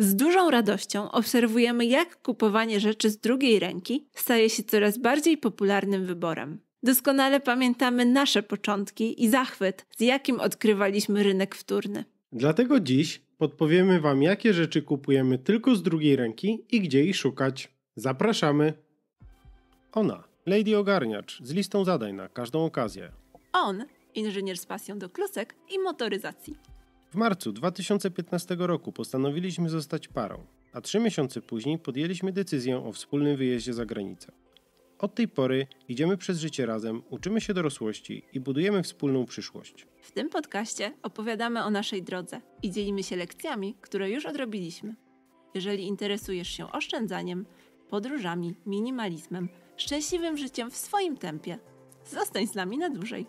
Z dużą radością obserwujemy, jak kupowanie rzeczy z drugiej ręki staje się coraz bardziej popularnym wyborem. Doskonale pamiętamy nasze początki i zachwyt, z jakim odkrywaliśmy rynek wtórny. Dlatego dziś podpowiemy Wam, jakie rzeczy kupujemy tylko z drugiej ręki i gdzie ich szukać. Zapraszamy! Ona, Lady Ogarniacz, z listą zadań na każdą okazję. On, inżynier z pasją do klusek i motoryzacji. W marcu 2015 roku postanowiliśmy zostać parą, a trzy miesiące później podjęliśmy decyzję o wspólnym wyjeździe za granicę. Od tej pory idziemy przez życie razem, uczymy się dorosłości i budujemy wspólną przyszłość. W tym podcaście opowiadamy o naszej drodze i dzielimy się lekcjami, które już odrobiliśmy. Jeżeli interesujesz się oszczędzaniem, podróżami, minimalizmem, szczęśliwym życiem w swoim tempie, zostań z nami na dłużej.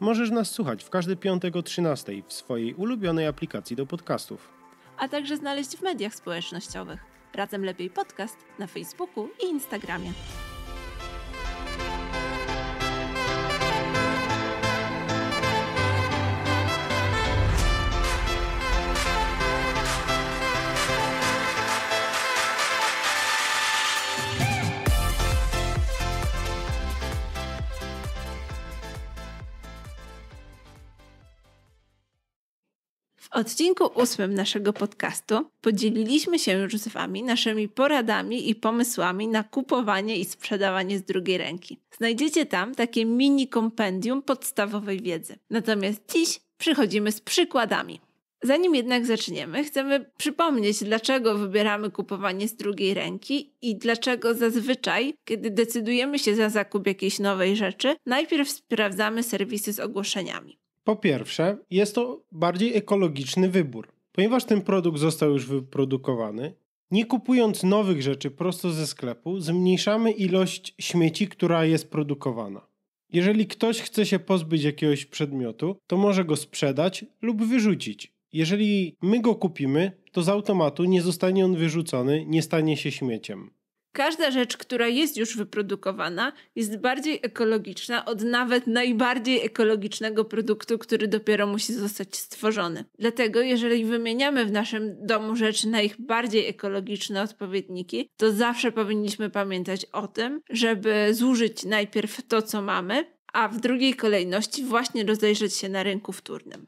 Możesz nas słuchać w każdy piątek o 13 w swojej ulubionej aplikacji do podcastów. A także znaleźć w mediach społecznościowych. Razem Lepiej Podcast na Facebooku i Instagramie. odcinku ósmym naszego podcastu podzieliliśmy się już z Wami naszymi poradami i pomysłami na kupowanie i sprzedawanie z drugiej ręki. Znajdziecie tam takie mini kompendium podstawowej wiedzy. Natomiast dziś przychodzimy z przykładami. Zanim jednak zaczniemy, chcemy przypomnieć, dlaczego wybieramy kupowanie z drugiej ręki i dlaczego zazwyczaj, kiedy decydujemy się za zakup jakiejś nowej rzeczy, najpierw sprawdzamy serwisy z ogłoszeniami. Po pierwsze, jest to bardziej ekologiczny wybór. Ponieważ ten produkt został już wyprodukowany, nie kupując nowych rzeczy prosto ze sklepu, zmniejszamy ilość śmieci, która jest produkowana. Jeżeli ktoś chce się pozbyć jakiegoś przedmiotu, to może go sprzedać lub wyrzucić. Jeżeli my go kupimy, to z automatu nie zostanie on wyrzucony, nie stanie się śmieciem. Każda rzecz, która jest już wyprodukowana, jest bardziej ekologiczna od nawet najbardziej ekologicznego produktu, który dopiero musi zostać stworzony. Dlatego, jeżeli wymieniamy w naszym domu rzeczy na ich bardziej ekologiczne odpowiedniki, to zawsze powinniśmy pamiętać o tym, żeby zużyć najpierw to, co mamy, a w drugiej kolejności właśnie rozejrzeć się na rynku wtórnym.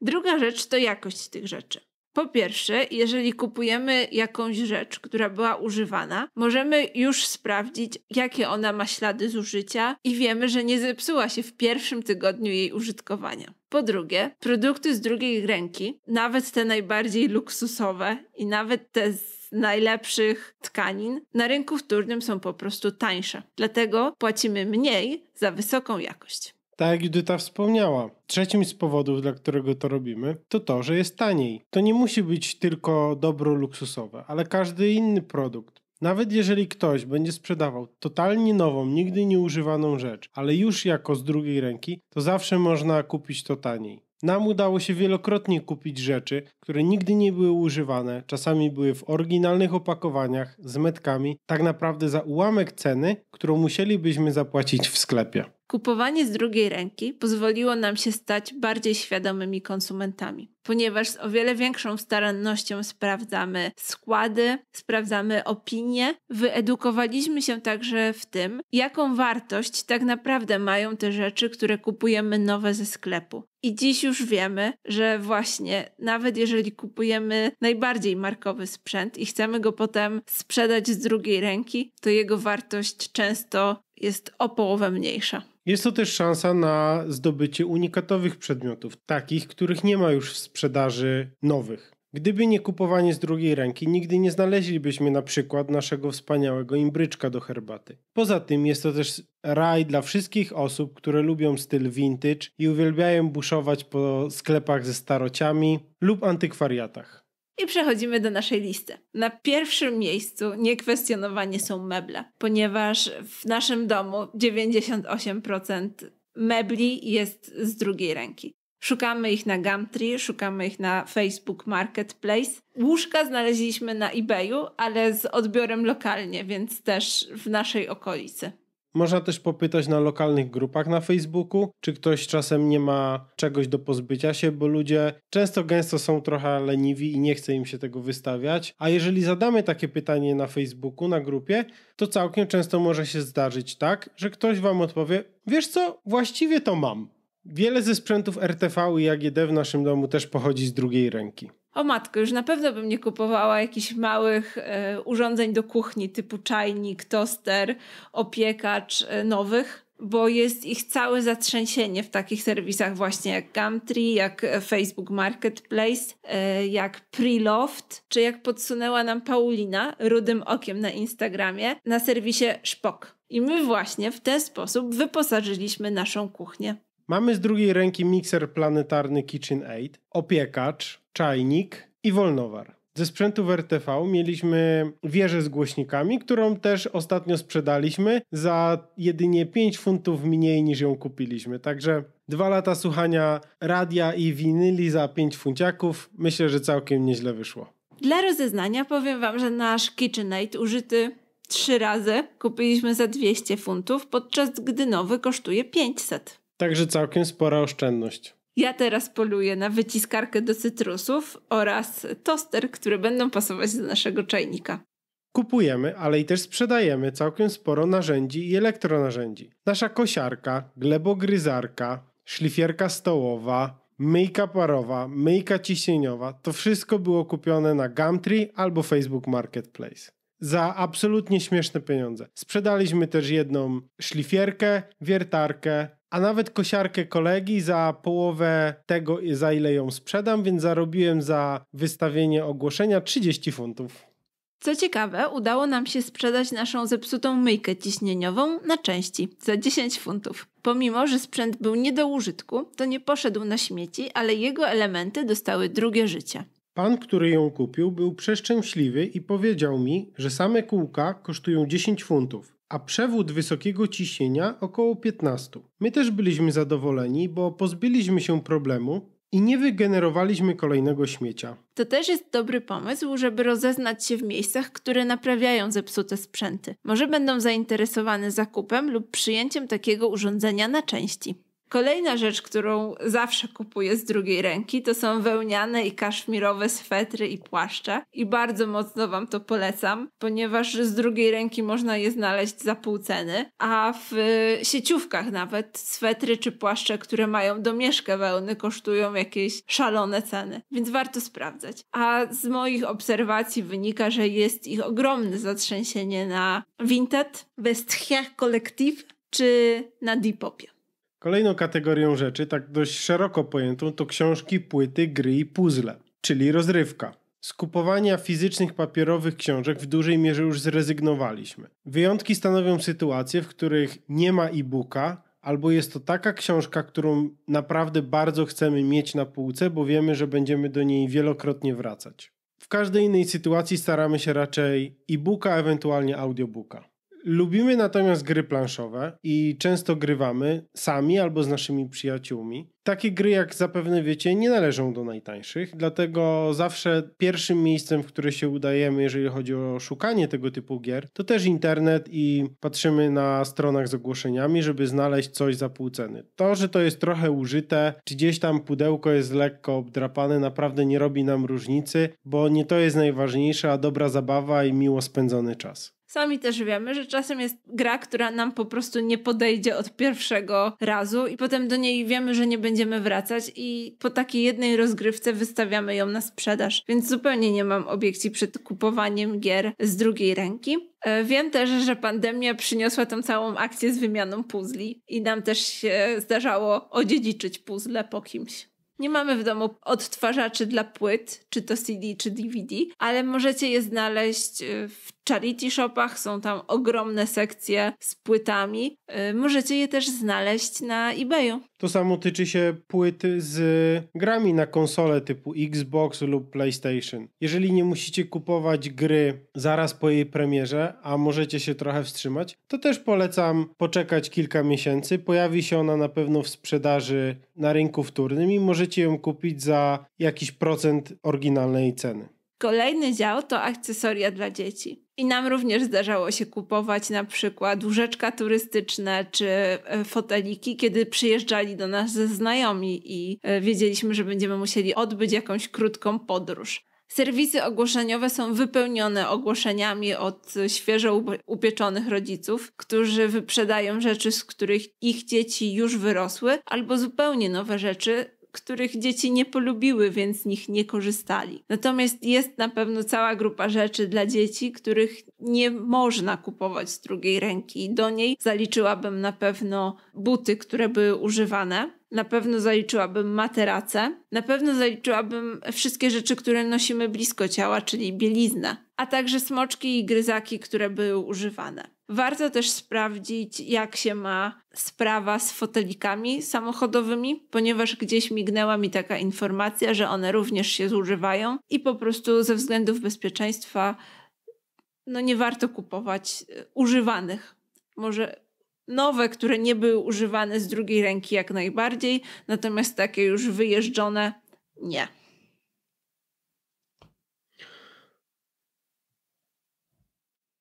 Druga rzecz to jakość tych rzeczy. Po pierwsze, jeżeli kupujemy jakąś rzecz, która była używana, możemy już sprawdzić, jakie ona ma ślady zużycia i wiemy, że nie zepsuła się w pierwszym tygodniu jej użytkowania. Po drugie, produkty z drugiej ręki, nawet te najbardziej luksusowe i nawet te z najlepszych tkanin, na rynku wtórnym są po prostu tańsze. Dlatego płacimy mniej za wysoką jakość. Tak jak Judyta wspomniała, trzecim z powodów, dla którego to robimy, to to, że jest taniej. To nie musi być tylko dobro luksusowe, ale każdy inny produkt. Nawet jeżeli ktoś będzie sprzedawał totalnie nową, nigdy nie używaną rzecz, ale już jako z drugiej ręki, to zawsze można kupić to taniej. Nam udało się wielokrotnie kupić rzeczy, które nigdy nie były używane, czasami były w oryginalnych opakowaniach, z metkami, tak naprawdę za ułamek ceny, którą musielibyśmy zapłacić w sklepie. Kupowanie z drugiej ręki pozwoliło nam się stać bardziej świadomymi konsumentami, ponieważ z o wiele większą starannością sprawdzamy składy, sprawdzamy opinie. Wyedukowaliśmy się także w tym, jaką wartość tak naprawdę mają te rzeczy, które kupujemy nowe ze sklepu. I dziś już wiemy, że właśnie nawet jeżeli kupujemy najbardziej markowy sprzęt i chcemy go potem sprzedać z drugiej ręki, to jego wartość często jest o połowę mniejsza. Jest to też szansa na zdobycie unikatowych przedmiotów, takich, których nie ma już w sprzedaży nowych. Gdyby nie kupowanie z drugiej ręki, nigdy nie znaleźlibyśmy na przykład naszego wspaniałego imbryczka do herbaty. Poza tym jest to też raj dla wszystkich osób, które lubią styl vintage i uwielbiają buszować po sklepach ze starociami lub antykwariatach. I przechodzimy do naszej listy. Na pierwszym miejscu niekwestionowanie są meble, ponieważ w naszym domu 98% mebli jest z drugiej ręki. Szukamy ich na Gumtree, szukamy ich na Facebook Marketplace. Łóżka znaleźliśmy na eBayu, ale z odbiorem lokalnie, więc też w naszej okolicy. Można też popytać na lokalnych grupach na Facebooku, czy ktoś czasem nie ma czegoś do pozbycia się, bo ludzie często gęsto są trochę leniwi i nie chce im się tego wystawiać. A jeżeli zadamy takie pytanie na Facebooku, na grupie, to całkiem często może się zdarzyć tak, że ktoś wam odpowie: Wiesz co, właściwie to mam. Wiele ze sprzętów RTV i AGD w naszym domu też pochodzi z drugiej ręki o matko, już na pewno bym nie kupowała jakichś małych e, urządzeń do kuchni typu czajnik, toster, opiekacz e, nowych, bo jest ich całe zatrzęsienie w takich serwisach właśnie jak Gumtree, jak e, Facebook Marketplace, e, jak Preloft, czy jak podsunęła nam Paulina rudym okiem na Instagramie na serwisie Szpok. I my właśnie w ten sposób wyposażyliśmy naszą kuchnię. Mamy z drugiej ręki mikser planetarny KitchenAid, opiekacz, czajnik i wolnowar. Ze sprzętu RTV mieliśmy wieżę z głośnikami, którą też ostatnio sprzedaliśmy za jedynie 5 funtów mniej niż ją kupiliśmy. Także dwa lata słuchania radia i winyli za 5 funciaków myślę, że całkiem nieźle wyszło. Dla rozeznania powiem Wam, że nasz KitchenAid użyty trzy razy kupiliśmy za 200 funtów, podczas gdy nowy kosztuje 500. Także całkiem spora oszczędność. Ja teraz poluję na wyciskarkę do cytrusów oraz toster, które będą pasować do naszego czajnika. Kupujemy, ale i też sprzedajemy całkiem sporo narzędzi i elektronarzędzi. Nasza kosiarka, glebogryzarka, szlifierka stołowa, myjka parowa, myjka ciśnieniowa, to wszystko było kupione na Gumtree albo Facebook Marketplace za absolutnie śmieszne pieniądze. Sprzedaliśmy też jedną szlifierkę, wiertarkę, a nawet kosiarkę kolegi za połowę tego, za ile ją sprzedam, więc zarobiłem za wystawienie ogłoszenia 30 funtów. Co ciekawe, udało nam się sprzedać naszą zepsutą myjkę ciśnieniową na części za 10 funtów. Pomimo, że sprzęt był nie do użytku, to nie poszedł na śmieci, ale jego elementy dostały drugie życie. Pan, który ją kupił, był przeszczęśliwy i powiedział mi, że same kółka kosztują 10 funtów, a przewód wysokiego ciśnienia około 15. My też byliśmy zadowoleni, bo pozbyliśmy się problemu i nie wygenerowaliśmy kolejnego śmiecia. To też jest dobry pomysł, żeby rozeznać się w miejscach, które naprawiają zepsute sprzęty. Może będą zainteresowane zakupem lub przyjęciem takiego urządzenia na części. Kolejna rzecz, którą zawsze kupuję z drugiej ręki, to są wełniane i kaszmirowe swetry i płaszcze. I bardzo mocno Wam to polecam, ponieważ z drugiej ręki można je znaleźć za pół ceny, a w sieciówkach nawet swetry czy płaszcze, które mają domieszkę wełny, kosztują jakieś szalone ceny, więc warto sprawdzać. A z moich obserwacji wynika, że jest ich ogromne zatrzęsienie na Vinted, Vestiaire Collective czy na Depopie. Kolejną kategorią rzeczy, tak dość szeroko pojętą, to książki, płyty, gry i puzzle, czyli rozrywka. Z kupowania fizycznych papierowych książek w dużej mierze już zrezygnowaliśmy. Wyjątki stanowią sytuacje, w których nie ma e-booka, albo jest to taka książka, którą naprawdę bardzo chcemy mieć na półce, bo wiemy, że będziemy do niej wielokrotnie wracać. W każdej innej sytuacji staramy się raczej e-booka, ewentualnie audiobooka. Lubimy natomiast gry planszowe i często grywamy sami albo z naszymi przyjaciółmi. Takie gry, jak zapewne wiecie, nie należą do najtańszych, dlatego zawsze pierwszym miejscem, w które się udajemy, jeżeli chodzi o szukanie tego typu gier, to też internet i patrzymy na stronach z ogłoszeniami, żeby znaleźć coś za pół ceny. To, że to jest trochę użyte, czy gdzieś tam pudełko jest lekko obdrapane, naprawdę nie robi nam różnicy, bo nie to jest najważniejsze, a dobra zabawa i miło spędzony czas. Sami też wiemy, że czasem jest gra, która nam po prostu nie podejdzie od pierwszego razu i potem do niej wiemy, że nie będziemy wracać i po takiej jednej rozgrywce wystawiamy ją na sprzedaż. Więc zupełnie nie mam obiekcji przed kupowaniem gier z drugiej ręki. E, wiem też, że pandemia przyniosła tą całą akcję z wymianą puzli i nam też się zdarzało odziedziczyć puzzle po kimś. Nie mamy w domu odtwarzaczy dla płyt, czy to CD, czy DVD, ale możecie je znaleźć e, w charity shopach, są tam ogromne sekcje z płytami. Y, możecie je też znaleźć na eBayu. To samo tyczy się płyt z grami na konsole typu Xbox lub PlayStation. Jeżeli nie musicie kupować gry zaraz po jej premierze, a możecie się trochę wstrzymać, to też polecam poczekać kilka miesięcy. Pojawi się ona na pewno w sprzedaży na rynku wtórnym i możecie ją kupić za jakiś procent oryginalnej ceny. Kolejny dział to akcesoria dla dzieci. I nam również zdarzało się kupować na przykład łóżeczka turystyczne czy e, foteliki, kiedy przyjeżdżali do nas ze znajomi i e, wiedzieliśmy, że będziemy musieli odbyć jakąś krótką podróż. Serwisy ogłoszeniowe są wypełnione ogłoszeniami od świeżo upieczonych rodziców, którzy wyprzedają rzeczy, z których ich dzieci już wyrosły, albo zupełnie nowe rzeczy, których dzieci nie polubiły, więc z nich nie korzystali. Natomiast jest na pewno cała grupa rzeczy dla dzieci, których nie można kupować z drugiej ręki. Do niej zaliczyłabym na pewno buty, które były używane. Na pewno zaliczyłabym materace, na pewno zaliczyłabym wszystkie rzeczy, które nosimy blisko ciała, czyli bieliznę, a także smoczki i gryzaki, które były używane. Warto też sprawdzić, jak się ma sprawa z fotelikami samochodowymi, ponieważ gdzieś mignęła mi taka informacja, że one również się zużywają i po prostu ze względów bezpieczeństwa no nie warto kupować e, używanych. Może nowe, które nie były używane z drugiej ręki jak najbardziej, natomiast takie już wyjeżdżone nie.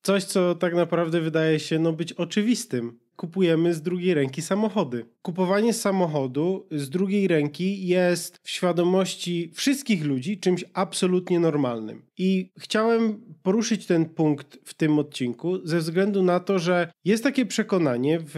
Coś, co tak naprawdę wydaje się no, być oczywistym. Kupujemy z drugiej ręki samochody. Kupowanie samochodu z drugiej ręki jest w świadomości wszystkich ludzi czymś absolutnie normalnym. I chciałem poruszyć ten punkt w tym odcinku ze względu na to, że jest takie przekonanie w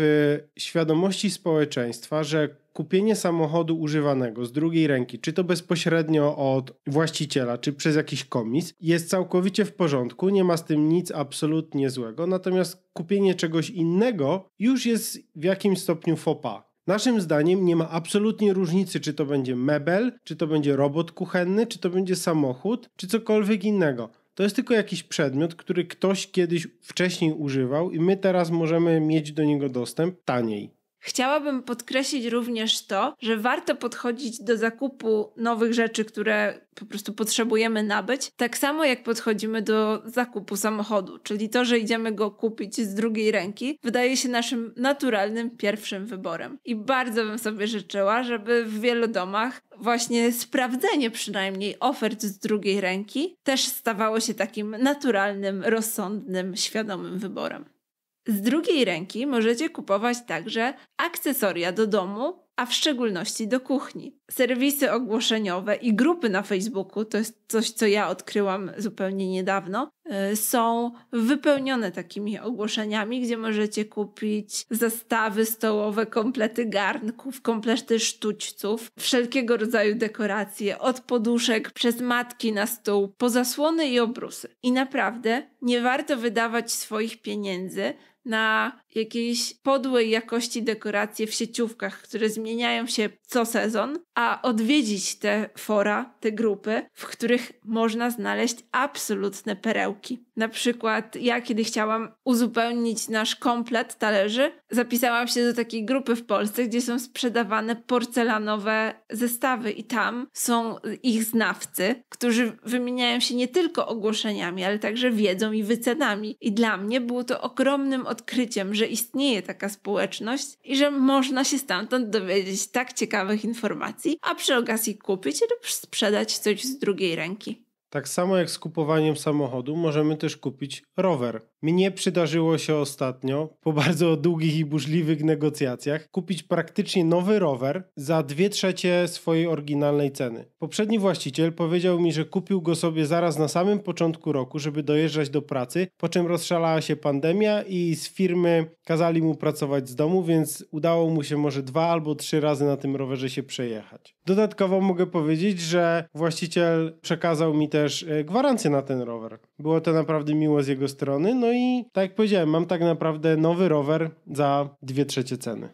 świadomości społeczeństwa, że kupienie samochodu używanego z drugiej ręki, czy to bezpośrednio od właściciela, czy przez jakiś komis, jest całkowicie w porządku, nie ma z tym nic absolutnie złego, natomiast kupienie czegoś innego już jest w jakimś stopniu fopa. Naszym zdaniem nie ma absolutnie różnicy, czy to będzie mebel, czy to będzie robot kuchenny, czy to będzie samochód, czy cokolwiek innego. To jest tylko jakiś przedmiot, który ktoś kiedyś wcześniej używał i my teraz możemy mieć do niego dostęp taniej. Chciałabym podkreślić również to, że warto podchodzić do zakupu nowych rzeczy, które po prostu potrzebujemy nabyć, tak samo jak podchodzimy do zakupu samochodu, czyli to, że idziemy go kupić z drugiej ręki, wydaje się naszym naturalnym pierwszym wyborem. I bardzo bym sobie życzyła, żeby w wielu domach właśnie sprawdzenie przynajmniej ofert z drugiej ręki też stawało się takim naturalnym, rozsądnym, świadomym wyborem. Z drugiej ręki możecie kupować także akcesoria do domu, a w szczególności do kuchni. Serwisy ogłoszeniowe i grupy na Facebooku, to jest coś, co ja odkryłam zupełnie niedawno, y, są wypełnione takimi ogłoszeniami, gdzie możecie kupić zastawy stołowe, komplety garnków, komplety sztućców, wszelkiego rodzaju dekoracje, od poduszek przez matki na stół, po zasłony i obrusy. I naprawdę nie warto wydawać swoich pieniędzy na jakieś podłej jakości dekoracje w sieciówkach, które zmieniają się co sezon, a odwiedzić te fora, te grupy, w których można znaleźć absolutne perełki. Na przykład ja kiedy chciałam uzupełnić nasz komplet talerzy, zapisałam się do takiej grupy w Polsce, gdzie są sprzedawane porcelanowe zestawy i tam są ich znawcy, którzy wymieniają się nie tylko ogłoszeniami, ale także wiedzą i wycenami. I dla mnie było to ogromnym odkryciem, że że istnieje taka społeczność i że można się stamtąd dowiedzieć tak ciekawych informacji, a przy okazji kupić lub sprzedać coś z drugiej ręki. Tak samo jak z kupowaniem samochodu, możemy też kupić rower. Mnie przydarzyło się ostatnio, po bardzo długich i burzliwych negocjacjach, kupić praktycznie nowy rower za dwie trzecie swojej oryginalnej ceny. Poprzedni właściciel powiedział mi, że kupił go sobie zaraz na samym początku roku, żeby dojeżdżać do pracy, po czym rozszalała się pandemia i z firmy kazali mu pracować z domu, więc udało mu się może dwa albo trzy razy na tym rowerze się przejechać. Dodatkowo mogę powiedzieć, że właściciel przekazał mi też też e, gwarancję na ten rower. Było to naprawdę miło z jego strony. No i tak jak powiedziałem, mam tak naprawdę nowy rower za dwie trzecie ceny.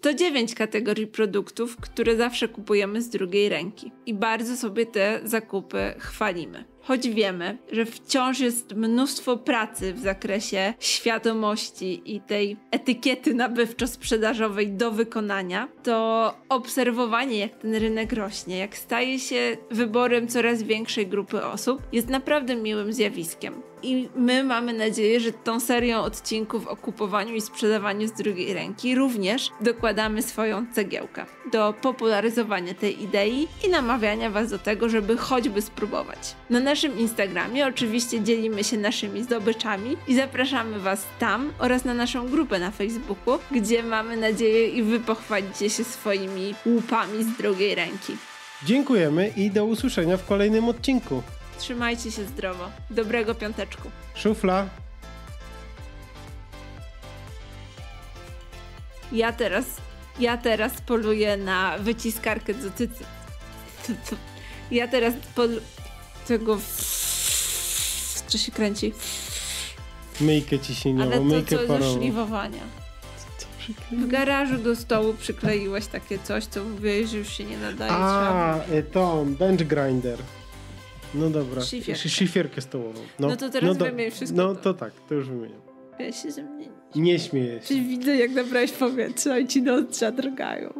To dziewięć kategorii produktów, które zawsze kupujemy z drugiej ręki i bardzo sobie te zakupy chwalimy choć wiemy, że wciąż jest mnóstwo pracy w zakresie świadomości i tej etykiety nabywczo-sprzedażowej do wykonania, to obserwowanie, jak ten rynek rośnie, jak staje się wyborem coraz większej grupy osób, jest naprawdę miłym zjawiskiem. I my mamy nadzieję, że tą serią odcinków o kupowaniu i sprzedawaniu z drugiej ręki również dokładamy swoją cegiełkę do popularyzowania tej idei i namawiania Was do tego, żeby choćby spróbować. Na naszym Instagramie. Oczywiście dzielimy się naszymi zdobyczami i zapraszamy Was tam oraz na naszą grupę na Facebooku, gdzie mamy nadzieję i Wy pochwalicie się swoimi łupami z drugiej ręki. Dziękujemy i do usłyszenia w kolejnym odcinku. Trzymajcie się zdrowo. Dobrego piąteczku. Szufla. Ja teraz, ja teraz poluję na wyciskarkę do cycy. Ja teraz poluję tego co się kręci. Myjkę ci się nie Ale to, myjkę co do szlifowania. W garażu do stołu przykleiłaś takie coś, co mówiłeś, że już się nie nadaje. A, to e, bench grinder. No dobra. Szifierkę, stołową. No, no to teraz no do, wymień wszystko. No to. to tak, to już wymieniam. Ja się ze mnie nie śmieję się. widzę, jak nabrałeś powietrza i ci nozdrza drgają.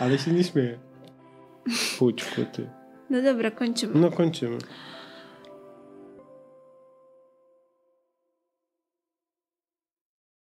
Ale się nie śmieję. Chućku ty. No dobra, kończymy. No kończymy.